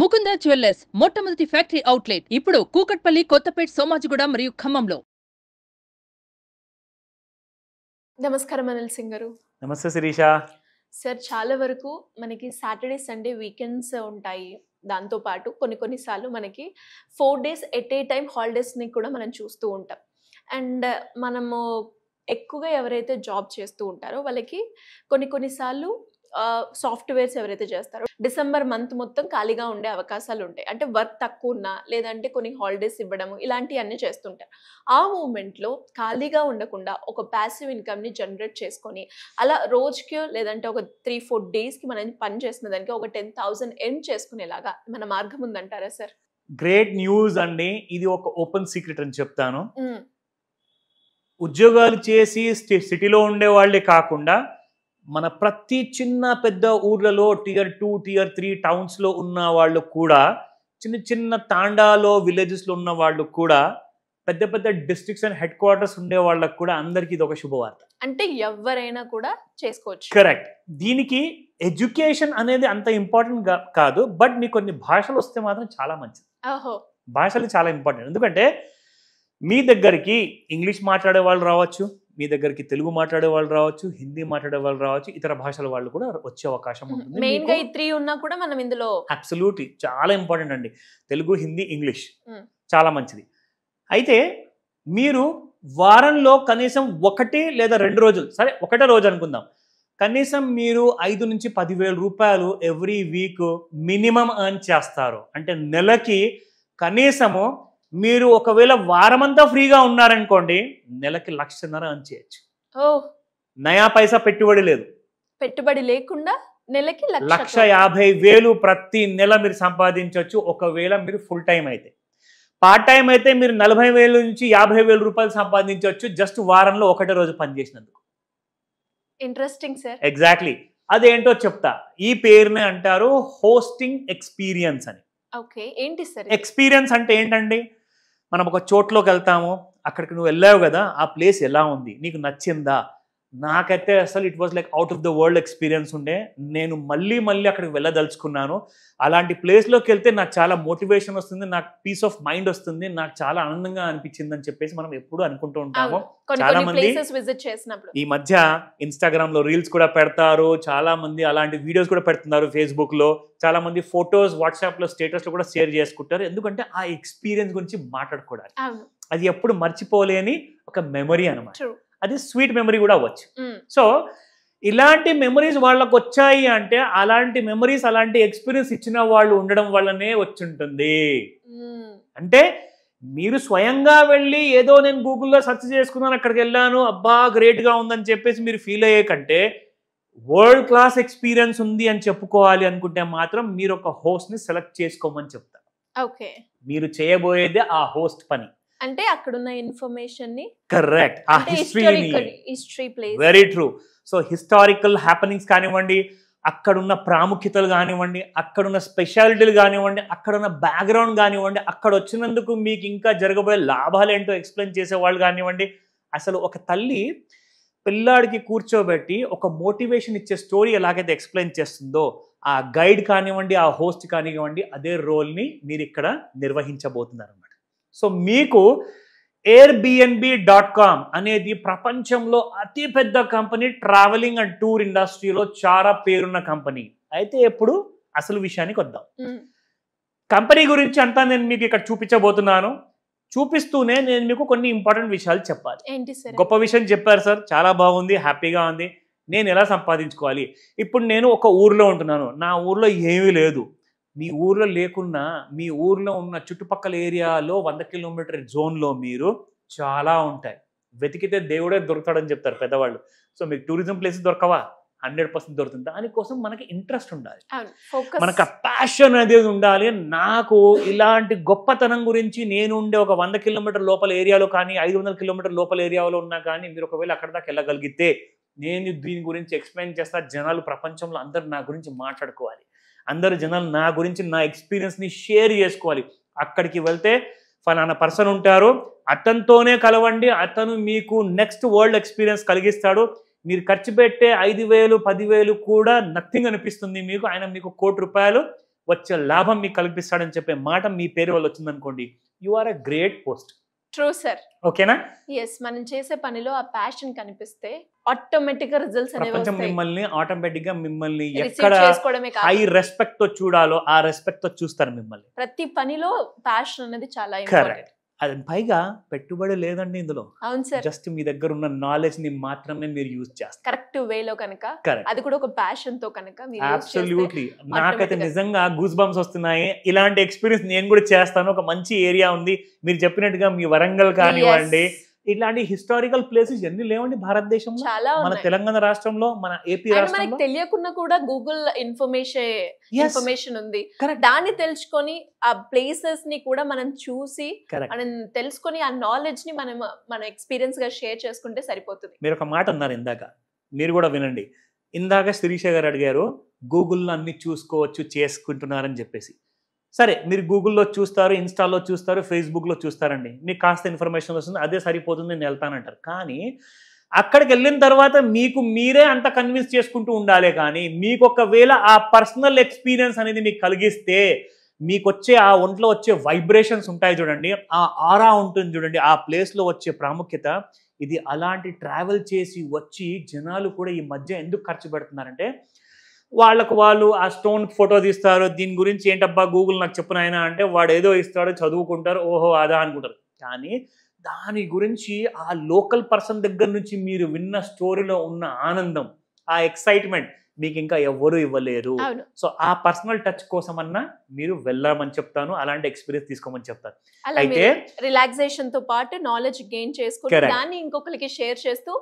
Mukunda jewellers మొట్టమొదటి factory outlet ఇప్పుడు కూకట్పల్లి కొత్తపేట సోమాజిగూడ మరియు ఖమ్మంలో నమస్కారం అనిల్ సింగ్ గారు నమస్తే శిరీష సార్ చాలా వరకు మనకి సాటర్డే సండే వీకెండ్స్ ఉంటాయి దాంతోపాటు కొన్ని కొన్నిసార్లు మనకి four days at a time హాలిడేస్ని కూడా మనం చూస్తూ ఉంటాం అండ్ మనము ఎక్కువగా ఎవరైతే జాబ్ చేస్తూ ఉంటారో వాళ్ళకి కొన్ని కొన్నిసార్లు సాఫ్ట్వేర్స్ ఎవరైతే చేస్తారో డిసెంబర్ మంత్ మొత్తం ఖాళీగా ఉండే అవకాశాలు ఉంటాయి అంటే వర్క్ తక్కువ ఉన్నా లేదంటే కొన్ని హాలిడేస్ ఇవ్వడము ఇలాంటివన్నీ చేస్తుంటారు ఆ మూమెంట్లో ఖాళీగా ఉండకుండా ఒక ప్యాసివ్ ఇన్కమ్ని జనరేట్ చేసుకొని అలా రోజుకి లేదంటే ఒక త్రీ ఫోర్ డేస్కి మనం పని చేసిన దానికి ఒక టెన్ థౌసండ్ ఎర్న్ చేసుకునేలాగా మన మార్గం ఉందంటారా సార్ గ్రేట్ న్యూస్ అండి ఇది ఒక ఓపెన్ సీక్రెట్ అని చెప్తాను ఉద్యోగాలు చేసి సిటీలో ఉండే వాళ్ళే కాకుండా మన ప్రతి చిన్న పెద్ద ఊర్లలో టియర్ టూ టియర్ త్రీ టౌన్స్లో ఉన్న వాళ్ళు కూడా చిన్న చిన్న తాండాలో విలేజెస్లో ఉన్న వాళ్ళు కూడా పెద్ద పెద్ద డిస్ట్రిక్ట్స్ అండ్ హెడ్ క్వార్టర్స్ ఉండే వాళ్ళకు కూడా అందరికీ ఇది ఒక శుభవార్త అంటే ఎవరైనా కూడా చేసుకోవచ్చు కరెక్ట్ దీనికి ఎడ్యుకేషన్ అనేది అంత ఇంపార్టెంట్ కాదు బట్ మీ కొన్ని భాషలు వస్తే మాత్రం చాలా మంచిది భాషలు చాలా ఇంపార్టెంట్ ఎందుకంటే మీ దగ్గరికి ఇంగ్లీష్ మాట్లాడే వాళ్ళు రావచ్చు మీ దగ్గరికి తెలుగు మాట్లాడే వాళ్ళు రావచ్చు హిందీ మాట్లాడే వాళ్ళు రావచ్చు ఇతర భాషల వాళ్ళు కూడా వచ్చే అవకాశం ఉంటుంది త్రీ ఉన్నా కూడా మనం ఇందులో అబ్సల్యూట్లీ చాలా ఇంపార్టెంట్ అండి తెలుగు హిందీ ఇంగ్లీష్ చాలా మంచిది అయితే మీరు వారంలో కనీసం ఒకటి లేదా రెండు రోజులు సరే ఒకటే రోజు అనుకుందాం కనీసం మీరు ఐదు నుంచి పదివేల రూపాయలు ఎవ్రీ వీక్ మినిమం ఎర్న్ చేస్తారు అంటే నెలకి కనీసము మీరు ఒకవేళ వారమంతా ఫ్రీగా ఉన్నారనుకోండి నెలకి లక్షన్నర అని చేయొచ్చు నయా పైసా పెట్టుబడి లేదు పెట్టుబడి లేకుండా నెలకి లక్ష యాభై వేలు ప్రతి నెల మీరు సంపాదించవచ్చు ఒకవేళ మీరు ఫుల్ టైం అయితే పార్ట్ టైం అయితే మీరు నలభై వేలు నుంచి యాభై వేల రూపాయలు సంపాదించవచ్చు జస్ట్ వారంలో ఒకటే రోజు పనిచేసినందుకు ఇంట్రెస్టింగ్ సార్ ఎగ్జాక్ట్లీ అదేంటో చెప్తా ఈ పేరునే అంటారు హోస్టింగ్ ఎక్స్పీరియన్స్ అని ఓకే ఏంటి సార్ ఎక్స్పీరియన్స్ అంటే ఏంటండి మనం ఒక చోట్లోకి వెళ్తాము అక్కడికి నువ్వు వెళ్ళావు కదా ఆ ప్లేస్ ఎలా ఉంది నీకు నచ్చిందా నాకైతే అసలు it was like out of the world experience ఉండే నేను మళ్ళీ మళ్ళీ అక్కడికి వెళ్ళదలుచుకున్నాను అలాంటి ప్లేస్లోకి వెళ్తే నాకు చాలా మోటివేషన్ వస్తుంది నాకు పీస్ ఆఫ్ మైండ్ వస్తుంది నాకు చాలా ఆనందంగా అనిపించింది అని చెప్పేసి మనం ఎప్పుడు అనుకుంటూ ఉంటాము చాలా మంది ఈ మధ్య ఇన్స్టాగ్రామ్ లో రీల్స్ కూడా పెడతారు చాలా మంది అలాంటి వీడియోస్ కూడా పెడుతున్నారు ఫేస్బుక్ లో చాలా మంది ఫొటోస్ వాట్సాప్ లో స్టేటస్ లో కూడా షేర్ చేసుకుంటారు ఎందుకంటే ఆ ఎక్స్పీరియన్స్ గురించి మాట్లాడుకోవడానికి అది ఎప్పుడు మర్చిపోలేని ఒక మెమరీ అనమాట అది స్వీట్ మెమరీ కూడా అవ్వచ్చు సో ఇలాంటి మెమరీస్ వాళ్ళకు వచ్చాయి అంటే అలాంటి మెమరీస్ అలాంటి ఎక్స్పీరియన్స్ ఇచ్చిన వాళ్ళు ఉండడం వల్లనే వచ్చింటుంది అంటే మీరు స్వయంగా వెళ్ళి ఏదో నేను గూగుల్లో సెర్చ్ చేసుకున్నాను అక్కడికి వెళ్ళాను అబ్బా గ్రేట్గా ఉందని చెప్పేసి మీరు ఫీల్ అయ్యే కంటే వరల్డ్ క్లాస్ ఎక్స్పీరియన్స్ ఉంది అని చెప్పుకోవాలి అనుకుంటే మాత్రం మీరు ఒక హోస్ట్ని సెలెక్ట్ చేసుకోమని చెప్తాను ఓకే మీరు చేయబోయేది ఆ హోస్ట్ పని అంటే అక్కడ ఉన్న ఇన్ఫర్మేషన్ ని కరెక్ట్ ఆ history place very true so historical happenings కానివ్వండి అక్కడున్న ప్రాముఖ్యతలు కానివ్వండి అక్కడున్న స్పెషాలిటీలు కానివ్వండి అక్కడున్న బ్యాక్గ్రౌండ్ కానివ్వండి అక్కడ వచ్చినందుకు మీకు ఇంకా జరగబోయే లాభాలు ఏంటో ఎక్స్ప్లెయిన్ చేసేవాళ్ళు కానివ్వండి అసలు ఒక తల్లి పిల్లాడికి కూర్చోబెట్టి ఒక మోటివేషన్ ఇచ్చే స్టోరీ ఎలాగైతే ఎక్స్ప్లెయిన్ చేస్తుందో ఆ గైడ్ కానివ్వండి ఆ హోస్ట్ కానివ్వండి అదే రోల్ని మీరు ఇక్కడ నిర్వహించబోతున్నారు సో మీకు ఎయిర్బిఎన్బి డాట్ కామ్ అనేది ప్రపంచంలో అతిపెద్ద కంపెనీ ట్రావెలింగ్ అండ్ టూర్ ఇండస్ట్రీలో చాలా పేరున్న కంపెనీ అయితే ఇప్పుడు అసలు విషయానికి వద్దాం కంపెనీ గురించి అంతా నేను మీకు ఇక్కడ చూపించబోతున్నాను చూపిస్తూనే నేను మీకు కొన్ని ఇంపార్టెంట్ విషయాలు చెప్పాలి గొప్ప విషయం చెప్పారు సార్ చాలా బాగుంది హ్యాపీగా ఉంది నేను ఎలా సంపాదించుకోవాలి ఇప్పుడు నేను ఒక ఊర్లో ఉంటున్నాను నా ఊర్లో ఏమీ లేదు మీ ఊర్లో లేకున్నా మీ ఊర్లో ఉన్న చుట్టుపక్కల ఏరియాలో వంద కిలోమీటర్ జోన్లో మీరు చాలా ఉంటాయి వెతికితే దేవుడే దొరుకుతాడని చెప్తారు పెద్దవాళ్ళు సో మీకు టూరిజం ప్లేస్ దొరకవా హండ్రెడ్ పర్సెంట్ దొరుకుతుంది దానికోసం మనకి ఇంట్రెస్ట్ ఉండాలి మనకు ఆ ప్యాషన్ అనేది ఉండాలి నాకు ఇలాంటి గొప్పతనం గురించి నేను ఉండే ఒక వంద కిలోమీటర్ లోపల ఏరియాలో కానీ ఐదు వందల కిలోమీటర్ లోపల ఏరియాలో ఉన్నా కానీ మీరు ఒకవేళ అక్కడ దాకా వెళ్ళగలిగితే నేను దీని గురించి ఎక్స్ప్లెయిన్ చేస్తా జనాలు ప్రపంచంలో అందరు నా గురించి మాట్లాడుకోవాలి అందరు జనాలు నా గురించి నా ఎక్స్పీరియన్స్ని షేర్ చేసుకోవాలి అక్కడికి వెళ్తే ఫలానా పర్సన్ ఉంటారు అతనితోనే కలవండి అతను మీకు నెక్స్ట్ వరల్డ్ ఎక్స్పీరియన్స్ కలిగిస్తాడు మీరు ఖర్చు పెట్టే ఐదు వేలు పదివేలు కూడా నథింగ్ అనిపిస్తుంది మీకు ఆయన మీకు కోటి రూపాయలు వచ్చే లాభం మీకు కల్పిస్తాడని చెప్పే మాట మీ పేరు వల్ల వచ్చిందనుకోండి you are a great post true sir ఓకేనా ఎస్ మనం చేసే పనిలో ఆ ప్యాషన్ కనిపిస్తే ఆటోమేటిక్ గా రిజల్ట్స్ అనేవి మిమ్మల్ని ఆటోమేటిక్ గా మిమ్మల్ని ఎక్కడ హై రెస్పెక్ట్ తో చూడాలో ఆ రెస్పెక్ట్ తో చూస్తారు మిమ్మల్ని ప్రతి పనిలో ప్యాషన్ అనేది చాలా ఇంపార్టెంట్ అది పైగా పెట్టుబడి లేదండి ఇందులో అవును సార్ జస్ట్ మీ దగ్గర ఉన్న నాలెడ్జ్ ని మాత్రమే మీరు యూజ్ చేస్తారు కరెక్ట్ వేలో కనుక అది కూడా ఒక ప్యాషన్ తో కనుక అబ్సల్యూట్లీ నాకైతే నిజంగా గూస్ బంప్స్ వస్తున్నాయి ఇలాంటి ఎక్స్పీరియన్స్ నేను కూడా చేస్తాను ఒక మంచి ఏరియా ఉంది మీరు చెప్పినట్టుగా మీ వరంగల్ కానివ్వండి ఇట్లాంటి హిస్టారికల్ ప్లేసెస్ ఎన్ని లేవండి భారతదేశంలో మన తెలంగాణ రాష్ట్రంలో మన ఏపీ రాష్ట్రంలో తెలియకుండా కూడా గూగుల్ ఇన్ఫర్మేషన్ ఇన్ఫర్మేషన్ ఉంది దాన్ని తెలుసుకొని ఆ ప్లేసెస్ ని కూడా మనం చూసి మనం తెలుసుకొని ఆ నాలెడ్జ్ ని మనం మన ఎక్స్పీరియన్స్ గా షేర్ చేసుకుంటే సరిపోతుంది మీరు ఒక మాట అన్నారు ఇందాక మీరు కూడా వినండి ఇందాక శిరీష గారు అడిగారు గూగుల్లో అన్ని చూసుకోవచ్చు చేసుకుంటున్నారని చెప్పేసి సరే మీరు గూగుల్లో చూస్తారు ఇన్స్టాలో చూస్తారు ఫేస్బుక్లో చూస్తారండి మీకు కాస్త ఇన్ఫర్మేషన్ వస్తుంది అదే సరిపోతుంది నేను వెళ్తానంటారు కానీ అక్కడికి వెళ్ళిన తర్వాత మీకు మీరే అంత కన్విన్స్ చేసుకుంటూ ఉండాలి కానీ మీకు ఒకవేళ ఆ పర్సనల్ ఎక్స్పీరియన్స్ అనేది మీకు కలిగిస్తే మీకు వచ్చే ఆ ఒంట్లో వచ్చే వైబ్రేషన్స్ ఉంటాయి చూడండి ఆ ఆరా ఉంటుంది చూడండి ఆ ప్లేస్లో వచ్చే ప్రాముఖ్యత ఇది అలాంటి ట్రావెల్ చేసి వచ్చి జనాలు కూడా ఈ మధ్య ఎందుకు ఖర్చు పెడుతున్నారంటే వాళ్ళకు వాళ్ళు ఆ స్టోన్ ఫోటో తీస్తారు దీని గురించి ఏంటబ్బా గూగుల్ నాకు ఆయన అంటే వాడు ఏదో ఇస్తాడో చదువుకుంటారు ఓహో అదా అనుకుంటారు కానీ దాని గురించి ఆ లోకల్ పర్సన్ దగ్గర నుంచి మీరు విన్న స్టోరీలో ఉన్న ఆనందం ఆ ఎక్సైట్మెంట్ మీకు ఇంకా ఎవరు ఇవ్వలేరు సో ఆ పర్సనల్ టచ్ కోసం అన్నా మీరు వెళ్ళామని చెప్తాను అలాంటి ఎక్స్పీరియన్స్ తీసుకోమని చెప్తాను అయితే రిలాక్సేషన్ తో పాటు నాలెడ్జ్ గెయిన్ చేసుకుని దాన్ని ఇంకొకరికి షేర్ చేస్తూ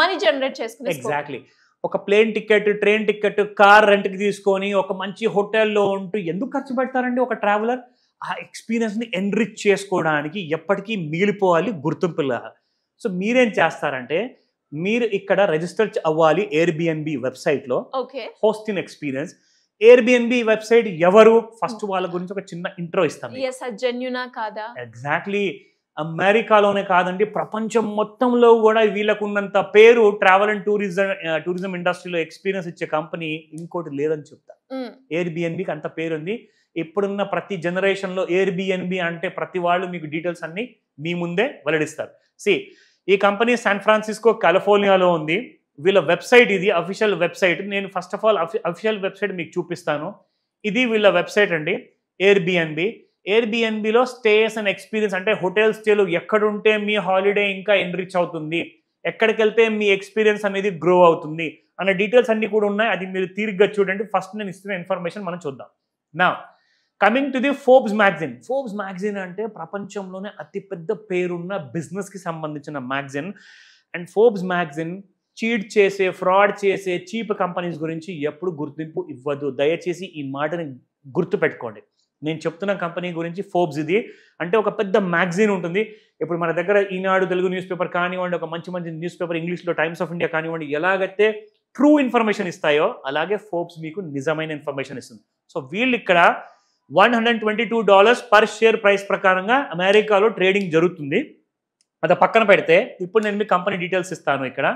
మనీ జనరేట్ చేసుకుని ఎగ్జాక్ట్లీ ఒక plane ticket train ticket car రెంట్కి తీసుకొని ఒక మంచి హోటల్లో ఉంటూ ఎందుకు ఖర్చు పెడతారండి ఒక ట్రావెలర్ ఆ ఎక్స్పీరియన్స్ని ఎన్రిచ్ చేసుకోవడానికి ఎప్పటికీ మిగిలిపోవాలి గుర్తింపులా సో మీరేం చేస్తారంటే మీరు ఇక్కడ రిజిస్టర్ అవ్వాలి ఎయిర్బిఎన్బి వెబ్సైట్లో హోస్టింగ్ ఎక్స్పీరియన్స్ ఎయిర్బిఎన్బి వెబ్సైట్ ఎవరు ఫస్ట్ వాళ్ళ గురించి ఒక చిన్న ఇంట్రో ఇస్తాం జెన్యునా కాదా ఎగ్జాక్ట్లీ అమెరికాలోనే కాదండి ప్రపంచం మొత్తంలో కూడా వీళ్ళకున్నంత పేరు ట్రావెల్ అండ్ టూరిజం టూరిజం ఇండస్ట్రీలో ఎక్స్పీరియన్స్ ఇచ్చే కంపెనీ ఇంకోటి లేదని చెప్తా ఎయిర్ బిఎన్బికి అంత పేరు ఉంది ఇప్పుడున్న ప్రతి జనరేషన్లో ఎయిర్ బిఎన్బి అంటే ప్రతి వాళ్ళు మీకు డీటెయిల్స్ అన్ని మీ ముందే వెల్లడిస్తారు సి ఈ కంపెనీ శాన్ ఫ్రాన్సిస్కో కాలిఫోర్నియాలో ఉంది వీళ్ళ వెబ్సైట్ ఇది అఫీషియల్ వెబ్సైట్ నేను first of all official website మీకు చూపిస్తాను ఇది వీళ్ళ వెబ్సైట్ అండి ఎయిర్ బిఎన్బి ఎయిర్బిఎన్బిలో స్టేస్ అండ్ ఎక్స్పీరియన్స్ అంటే హోటల్ స్టేలు ఎక్కడుంటే మీ హాలిడే ఇంకా ఎన్రిచ్ అవుతుంది ఎక్కడికి వెళ్తే మీ ఎక్స్పీరియన్స్ అనేది గ్రో అవుతుంది అన్న డీటెయిల్స్ అన్ని కూడా ఉన్నాయి అది మీరు తీరిగ్గా చూడండి ఫస్ట్ నేను ఇస్తున్న ఇన్ఫర్మేషన్ మనం చూద్దాం నా coming to the Forbes magazine Forbes magazine అంటే ప్రపంచంలోనే అతిపెద్ద పేరున్న బిజినెస్కి సంబంధించిన magazine and Forbes magazine cheat చేసే ఫ్రాడ్ చేసే చీప్ కంపెనీస్ గురించి ఎప్పుడు గుర్తింపు ఇవ్వదు దయచేసి ఈ మాటని గుర్తుపెట్టుకోండి నేను చెప్తున్న కంపెనీ గురించి ఫోబ్స్ ఇది అంటే ఒక పెద్ద మ్యాగజైన్ ఉంటుంది ఇప్పుడు మన దగ్గర ఈనాడు తెలుగు న్యూస్ పేపర్ కానివ్వండి ఒక మంచి మంచి న్యూస్ పేపర్ ఇంగ్లీష్లో టైమ్స్ ఆఫ్ ఇండియా కానివ్వండి ఎలాగైతే ట్రూ ఇన్ఫర్మేషన్ ఇస్తాయో అలాగే ఫోబ్స్ మీకు నిజమైన ఇన్ఫర్మేషన్ ఇస్తుంది సో వీళ్ళు ఇక్కడ one hundred twenty two dollars per share price ప్రకారంగా అమెరికాలో ట్రేడింగ్ జరుగుతుంది అది పక్కన పెడితే ఇప్పుడు నేను మీ కంపెనీ డీటెయిల్స్ ఇస్తాను ఇక్కడ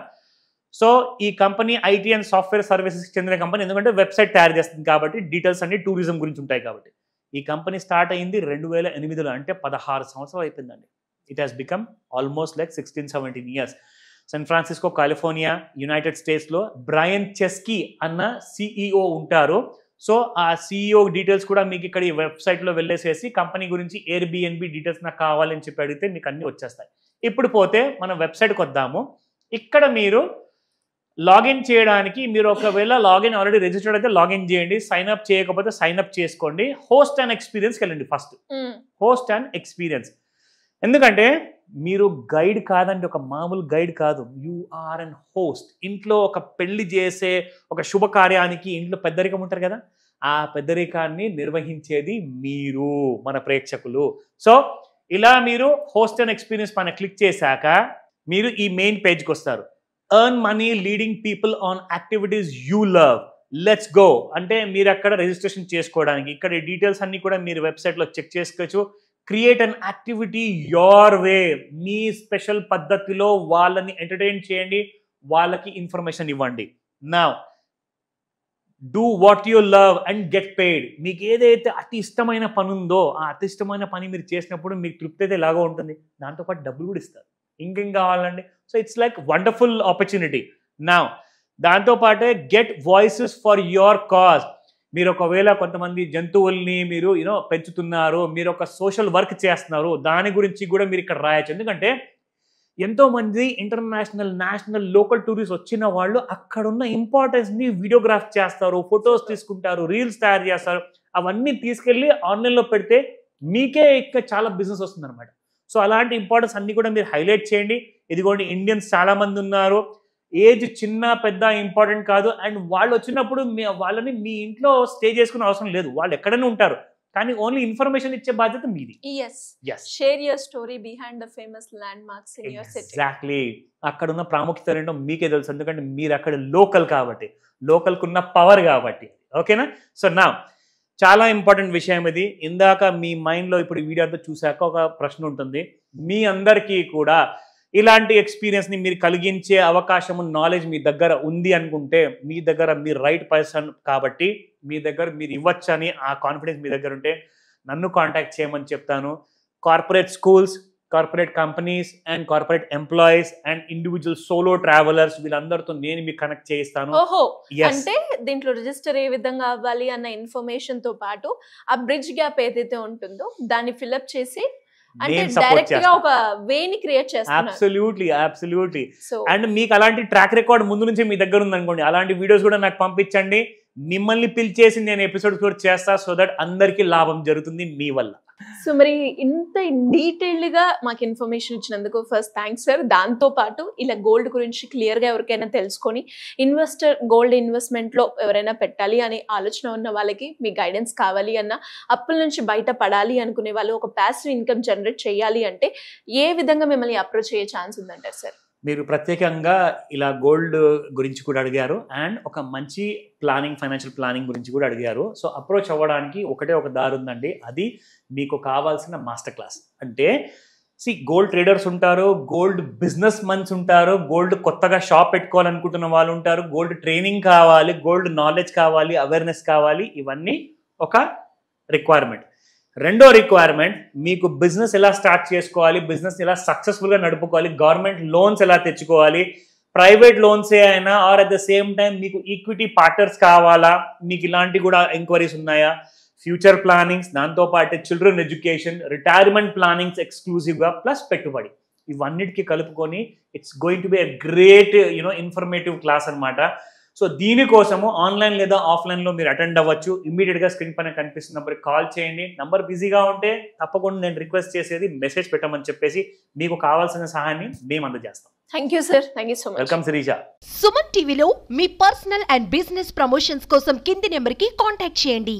సో ఈ కంపెనీ ఐటీ అండ్ సాఫ్ట్వేర్ సర్వీసెస్కి చెందిన కంపెనీ ఎందుకంటే వెబ్సైట్ తయారు చేస్తుంది కాబట్టి డీటెయిల్స్ అన్ని టూరిజం గురించి ఉంటాయి కాబట్టి ఈ కంపెనీ స్టార్ట్ అయింది రెండు వేల ఎనిమిదిలో అంటే పదహారు సంవత్సరాలు అయిపోయిందండి it has become almost like sixteen seventeen years San Francisco California United స్టేట్స్లో బ్రయన్ చెస్కి అన్న సిఈఓ e ఉంటారు సో ఆ సిఈఓ డీటెయిల్స్ e కూడా మీకు ఇక్కడ ఈ వెబ్సైట్లో వెళ్ళేసేసి కంపెనీ గురించి ఎయిర్బిఎన్బి డీటెయిల్స్ నాకు కావాలని చెప్పి అడిగితే మీకు అన్నీ వచ్చేస్తాయి ఇప్పుడు పోతే మనం వెబ్సైట్కి వద్దాము ఇక్కడ మీరు లాగిన్ చేయడానికి మీరు ఒకవేళ లాగిన్ ఆల్రెడీ రిజిస్టర్డ్ అయితే లాగిన్ చేయండి సైన్ అప్ చేయకపోతే సైన్ అప్ చేసుకోండి హోస్ట్ అండ్ ఎక్స్పీరియన్స్కి వెళ్ళండి ఫస్ట్ హోస్ట్ అండ్ ఎక్స్పీరియన్స్ ఎందుకంటే మీరు గైడ్ కాదండి ఒక మామూలు గైడ్ కాదు యు ఆర్ అండ్ హోస్ట్ ఇంట్లో ఒక పెళ్లి చేసే ఒక శుభకార్యానికి ఇంట్లో పెద్దరికం ఉంటారు కదా ఆ పెద్దరికాన్ని నిర్వహించేది మీరు మన ప్రేక్షకులు సో ఇలా మీరు హోస్ట్ అండ్ ఎక్స్పీరియన్స్ పైన క్లిక్ చేశాక మీరు ఈ మెయిన్ పేజ్కి వస్తారు earn money leading people on activities you love let's go అంటే మీరు అక్కడ రిజిస్ట్రేషన్ చేసుకోవడానికి ఇక్కడ డీటెయిల్స్ అన్నీ కూడా మీరు వెబ్సైట్లో చెక్ చేసుకోవచ్చు create an activity your way మీ స్పెషల్ పద్ధతిలో వాళ్ళని ఎంటర్టైన్ చేయండి వాళ్ళకి ఇన్ఫర్మేషన్ ఇవ్వండి నా do what you love and get paid మీకు ఏదైతే అతి ఇష్టమైన పని ఉందో ఆ అతి ఇష్టమైన పని మీరు చేసినప్పుడు మీకు తృప్తి అయితే ఎలాగో ఉంటుంది దాంతోపాటు డబ్బులు కూడా ఇస్తారు ఇంకేం కావాలండి so it's like wonderful opportunity నా దాంతోపాటే get voices for your cause మీరు ఒకవేళ కొంతమంది జంతువుల్ని మీరు యూనో పెంచుతున్నారు మీరు ఒక సోషల్ వర్క్ చేస్తున్నారు దాని గురించి కూడా మీరు ఇక్కడ రాయొచ్చు ఎందుకంటే ఎంతోమంది ఇంటర్నేషనల్ నేషనల్ లోకల్ టూరిస్ట్ వచ్చిన వాళ్ళు అక్కడున్న ఇంపార్టెన్స్ని వీడియోగ్రాఫ్ చేస్తారు ఫొటోస్ తీసుకుంటారు రీల్స్ తయారు చేస్తారు అవన్నీ తీసుకెళ్ళి ఆన్లైన్లో పెడితే మీకే ఇక్కడ చాలా బిజినెస్ వస్తుందన్నమాట సో అలాంటి ఇంపార్టెన్స్ అన్నీ కూడా మీరు హైలైట్ చేయండి ఇదిగోండి ఇండియన్స్ చాలామంది ఉన్నారు ఏజ్ చిన్న పెద్ద ఇంపార్టెంట్ కాదు అండ్ వాళ్ళు వచ్చినప్పుడు వాళ్ళని మీ ఇంట్లో స్టే చేసుకునే అవసరం లేదు వాళ్ళు ఎక్కడనే ఉంటారు కానీ ఓన్లీ ఇన్ఫర్మేషన్ ఇచ్చే బాధ్యత మీది share your story behind the famous landmarks exactly అక్కడ ఉన్న ప్రాముఖ్యత ఏంటో మీకే తెలుసు ఎందుకంటే మీరు అక్కడ లోకల్ కాబట్టి లోకల్కి ఉన్న పవర్ కాబట్టి ఓకేనా సో నా చాలా ఇంపార్టెంట్ విషయం ఇది ఇందాక మీ మైండ్లో ఇప్పుడు వీడియోతో చూశాక ఒక ప్రశ్న ఉంటుంది మీ అందరికీ కూడా ఇలాంటి ఎక్స్పీరియన్స్ని మీరు కలిగించే అవకాశము నాలెడ్జ్ మీ దగ్గర ఉంది అనుకుంటే మీ దగ్గర మీరు రైట్ పర్సన్ కాబట్టి మీ దగ్గర మీరు ఇవ్వచ్చని ఆ కాన్ఫిడెన్స్ మీ దగ్గర ఉంటే నన్ను కాంటాక్ట్ చేయమని చెప్తాను corporate schools corporate companies and corporate employees and individual solo travellers వీళ్ళందరితో నేను మీకు కనెక్ట్ చేయిస్తాను అంటే దీంట్లో రిజిస్టర్ ఏ విధంగా అవ్వాలి అన్న ఇన్ఫర్మేషన్ తో పాటు ఆ బ్రిడ్జ్ గ్యాప్ ఏదైతే ఉంటుందో దాన్ని ఫిల్అప్ చేసి అండ్ మీకు అలాంటి ట్రాక్ రికార్డ్ ముందు నుంచి మీ దగ్గర ఉంది అనుకోండి అలాంటి వీడియోస్ కూడా నాకు పంపించండి మిమ్మల్ని పిలిచేసి నేను ఎపిసోడ్ కూడా చేస్తా సో దట్ అందరికి లాభం జరుగుతుంది మీ వల్ల సో మరి ఇంత డీటెయిల్డ్ గా మాకు ఇన్ఫర్మేషన్ ఇచ్చినందుకు ఫస్ట్ థ్యాంక్స్ సార్ దాంతో పాటు ఇలా గోల్డ్ గురించి క్లియర్ గా ఎవరికైనా తెలుసుకొని ఇన్వెస్టర్ గోల్డ్ ఇన్వెస్ట్మెంట్ లో ఎవరైనా పెట్టాలి అనే ఆలోచన ఉన్న వాళ్ళకి మీ గైడెన్స్ కావాలి అన్న అప్పుల నుంచి బయట పడాలి అనుకునే వాళ్ళు ఒక ప్యాసివ్ ఇన్కమ్ జనరేట్ చేయాలి అంటే ఏ విధంగా మిమ్మల్ని అప్రోచ్ అయ్యే ఛాన్స్ ఉందంటారు సార్ మీరు ప్రత్యేకంగా ఇలా గోల్డ్ గురించి కూడా అడిగారు అండ్ ఒక మంచి ప్లానింగ్ ఫైనాన్షియల్ ప్లానింగ్ గురించి కూడా అడిగారు సో అప్రోచ్ అవ్వడానికి ఒకటే ఒక దారి ఉందండి అది మీకు కావాల్సిన మాస్టర్ క్లాస్ అంటే సి గోల్డ్ ట్రేడర్స్ ఉంటారు గోల్డ్ బిజినెస్ మన్స్ ఉంటారు గోల్డ్ కొత్తగా షాప్ పెట్టుకోవాలనుకుంటున్న వాళ్ళు ఉంటారు గోల్డ్ ట్రైనింగ్ కావాలి గోల్డ్ నాలెడ్జ్ కావాలి అవేర్నెస్ కావాలి ఇవన్నీ ఒక రిక్వైర్మెంట్ రెండో రిక్వైర్మెంట్ మీకు బిజినెస్ ఎలా స్టార్ట్ చేసుకోవాలి బిజినెస్ ఎలా సక్సెస్ఫుల్గా నడుపుకోవాలి గవర్నమెంట్ లోన్స్ ఎలా తెచ్చుకోవాలి ప్రైవేట్ లోన్సే అయినా or at the same time మీకు ఈక్విటీ పార్ట్నర్స్ కావాలా మీకు ఇలాంటి కూడా ఎంక్వైరీస్ ఉన్నాయా ఫ్యూచర్ ప్లానింగ్స్ దాంతోపాటు చిల్డ్రన్ ఎడ్యుకేషన్ రిటైర్మెంట్ ప్లానింగ్స్ ఎక్స్క్లూజివ్గా ప్లస్ పెట్టుబడి ఇవన్నిటికీ కలుపుకొని it's going to be a great you know informative class అనమాట సో దీనికోసము ఆన్లైన్ లేదా ఆఫ్లైన్లో మీరు అటెండ్ అవ్వచ్చు ఇమ్మీడియట్గా స్క్రీన్ పైన కనిపిస్తున్న నెంబర్కి కాల్ చేయండి నంబర్ బిజీగా ఉంటే తప్పకుండా నేను రిక్వెస్ట్ చేసేది మెసేజ్ పెట్టమని చెప్పేసి మీకు కావాల్సిన సహాయాన్ని మేము అందజేస్తాం thank you sir thank you so much welcome Sirisha Suman టీవీలో మీ పర్సనల్ అండ్ బిజినెస్ ప్రమోషన్స్ కోసం కింది నెంబర్కి కాంటాక్ట్ చేయండి